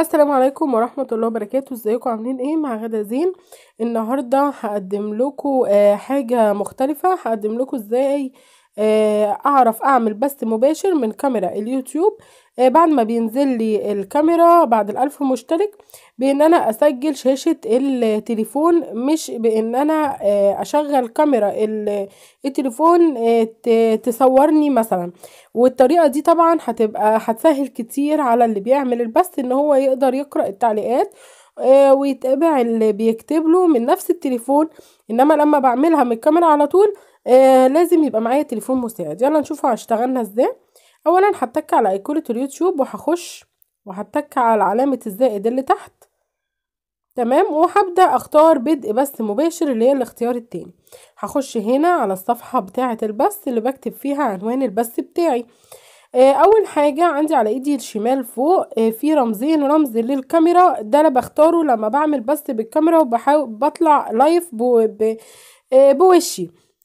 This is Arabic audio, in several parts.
السلام عليكم ورحمه الله وبركاته ازيكم عاملين ايه مع غدا زين النهارده هقدم لكم آه، حاجه مختلفه هقدم لكم ازاي آه، اعرف اعمل بث مباشر من كاميرا اليوتيوب آه، بعد ما بينزل لي الكاميرا بعد الالف مشترك بان انا اسجل شاشة التليفون مش بان انا آه، اشغل كاميرا التليفون تصورني مثلا والطريقة دي طبعا هتبقى هتسهل كتير على اللي بيعمل البث ان هو يقدر يقرأ التعليقات ويتابع اللي بيكتب له من نفس التليفون انما لما بعملها من الكاميرا على طول آه لازم يبقى معايا تليفون مساعد يلا نشوف هشتغلنا ازاي اولا هتك على ايقونه اليوتيوب وهخش وهتك على علامه الزائد اللي تحت تمام وهبدا اختار بدء بث مباشر اللي هي الاختيار التاني هخش هنا على الصفحه بتاعه البث اللي بكتب فيها عنوان البث بتاعي آه اول حاجه عندي على ايدي الشمال فوق آه في رمزين رمز للكاميرا ده انا بختاره لما بعمل بث بالكاميرا وبحاول بطلع لايف بو بو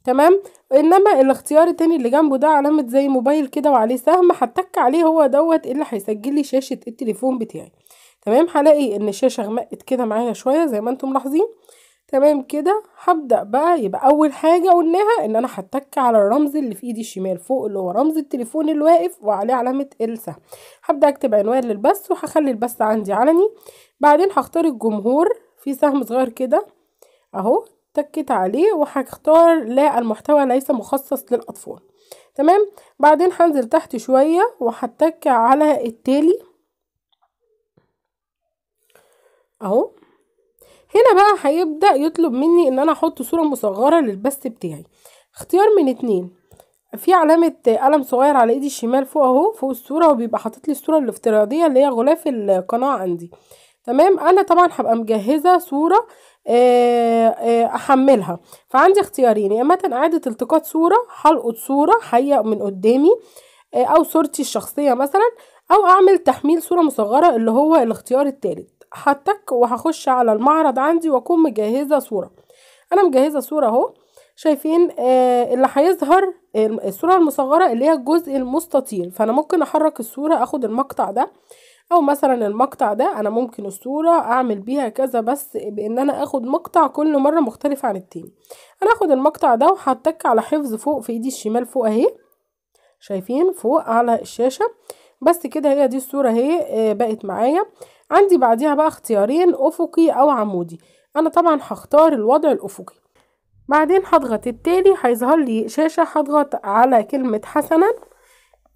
تمام انما الاختيار التاني اللي جنبه ده علامه زي موبايل كده وعليه سهم هتك عليه هو دوت إيه اللي هيسجل لي شاشه التليفون بتاعي تمام هلاقي ان الشاشه غمقت كده معايا شويه زي ما انتم ملاحظين تمام كده هبدا بقى يبقى اول حاجه قلناها ان انا هتك على الرمز اللي في ايدي الشمال فوق اللي هو رمز التليفون الواقف واقف وعليه علامه السهم هبدا اكتب عنوان للبث وهخلي البث عندي علني بعدين هختار الجمهور في سهم صغير كده اهو تكت عليه وهختار لا المحتوى ليس مخصص للأطفال تمام بعدين هنزل تحت شوية وهتك على التالي اهو هنا بقى هيبدأ يطلب مني ان انا احط صورة مصغرة للبث بتاعي اختيار من اتنين في علامة قلم صغير على ايدي الشمال فوق اهو فوق الصورة وبيبقى حاطط لي الصورة الافتراضية اللي هي غلاف القناة عندي تمام انا طبعا هبقى مجهزة صورة آه، آه، احملها فعندي اختيارين يا اما اعاده التقاط صوره هلقط صوره حيه من قدامي آه، او صورتي الشخصيه مثلا او اعمل تحميل صوره مصغره اللي هو الاختيار الثالث هتك وهخش على المعرض عندي واكون مجهزه صوره انا مجهزه صوره اهو شايفين آه اللي هيظهر الصوره المصغره اللي هي الجزء المستطيل فانا ممكن احرك الصوره اخد المقطع ده او مثلا المقطع ده انا ممكن الصورة اعمل بيها كذا بس بان انا اخد مقطع كل مرة مختلف عن التاني انا اخد المقطع ده وهتك على حفظ فوق في ايدي الشمال فوق اهي شايفين فوق على الشاشة بس كده هي دي الصورة اهي آه، بقت معايا عندي بعديها بقى اختيارين افقي او عمودي انا طبعا هختار الوضع الافقي بعدين هضغط التالي هيظهر لي شاشة هضغط على كلمة حسنا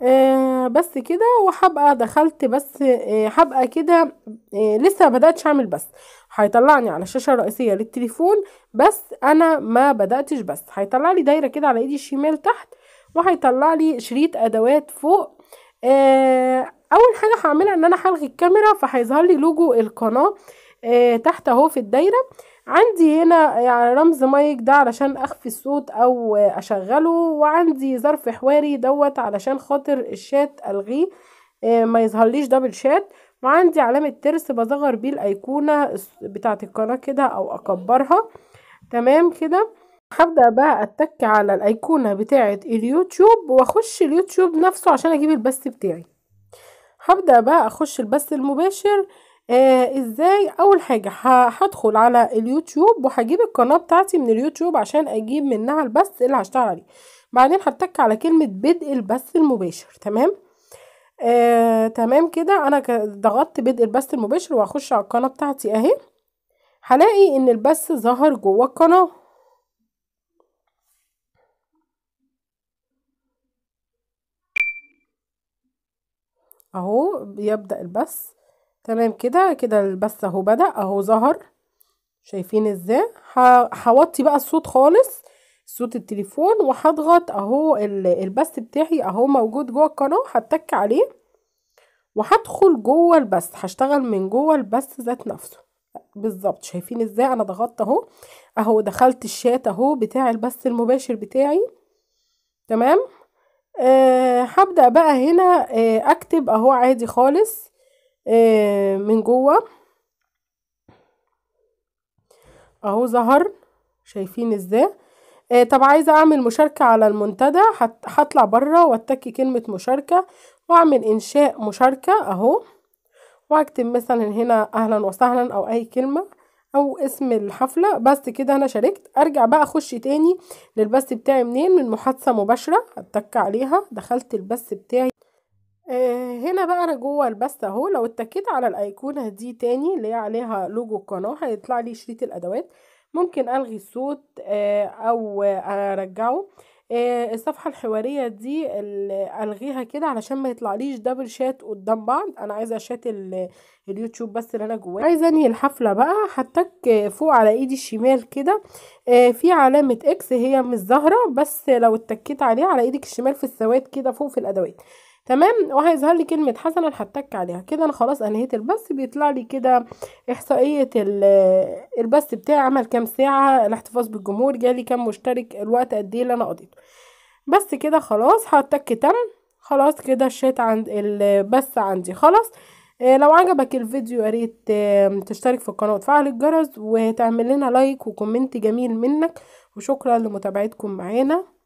آه بس كده وهبقى دخلت بس آه هبقى كده آه لسه بدأتش اعمل بس هيطلعني على الشاشه الرئيسيه للتليفون بس انا ما بداتش بس هيطلع لي دايره كده على ايدي الشمال تحت وهيطلع لي شريط ادوات فوق آه اول حاجه هعملها ان انا هلغي الكاميرا فهيظهر لي لوجو القناه آه تحت اهو في الدايره عندي هنا يعني رمز مايك ده علشان اخفي الصوت او اشغله وعندي ظرف حواري دوت علشان خاطر الشات الغيه آه، ما يظهرليش دبل شات وعندي علامة ترس بصغر بيه الايقونة بتاعة القناة كده او اكبرها تمام كده هبدأ بقى اتك على الايقونة بتاعة اليوتيوب واخش اليوتيوب نفسه عشان اجيب البث بتاعي هبدأ بقى اخش البث المباشر آه ازاي اول حاجة هدخل على اليوتيوب وهجيب القناة بتاعتي من اليوتيوب عشان اجيب منها البث اللي هشتغل عليه بعدين هتك على كلمة بدء البث المباشر تمام آه تمام كده انا ضغطت بدء البث المباشر وهخش على القناة بتاعتي اهي هلاقي ان البث ظهر جوه القناة اهو بيبدأ البث تمام كده كده البث اهو بدأ اهو ظهر شايفين ازاي هوطي بقى الصوت خالص صوت التليفون وهضغط اهو البث بتاعي اهو موجود جوه القناة هتك عليه وهدخل جوه البث هشتغل من جوه البث ذات نفسه بالظبط شايفين ازاي انا ضغطت اهو اهو دخلت الشات اهو بتاع البث المباشر بتاعي تمام أه هبدأ بقى هنا أه أكتب أهو عادي خالص آه، من جوه اهو ظهر شايفين ازاي آه طب عايزه اعمل مشاركه على المنتدى هطلع بره واتك كلمه مشاركه واعمل انشاء مشاركه اهو واكتب مثلا هنا اهلا وسهلا او اي كلمه او اسم الحفله بس كده انا شاركت ارجع بقى اخش تاني للبث بتاعي منين من محادثه مباشره اتك عليها دخلت البث بتاعي آه، هنا بقى انا جوه البست اهو لو اتكيت على الايقونه دي تاني اللي هي عليها لوجو القناه هيطلع لي شريط الادوات ممكن الغي الصوت آه، او ارجعه آه، الصفحه الحواريه دي الغيها كده علشان ما يطلعليش دبل شات قدام بعض انا عايزه شات اليوتيوب بس اللي انا جواه عايزه انهي الحفله بقى هتك فوق على ايدي الشمال كده في علامه اكس هي مش ظاهره بس لو اتكيت عليها على ايدك الشمال في السواد كده فوق في الادوات تمام وهيظهر لي كلمه حسنا هتك عليها كده انا خلاص انهيت البث بيطلع لي كده احصائيه آه، البث بتاعي عمل كام ساعه الاحتفاظ بالجمهور جالي كام مشترك الوقت قد ايه اللي انا قضيته بس كده خلاص هتك تم خلاص كده الشات عند البث عندي خلاص آه، لو عجبك الفيديو يا آه، تشترك في القناه وتفعل الجرس وتعمل لنا لايك وكومنت جميل منك وشكرا لمتابعتكم معانا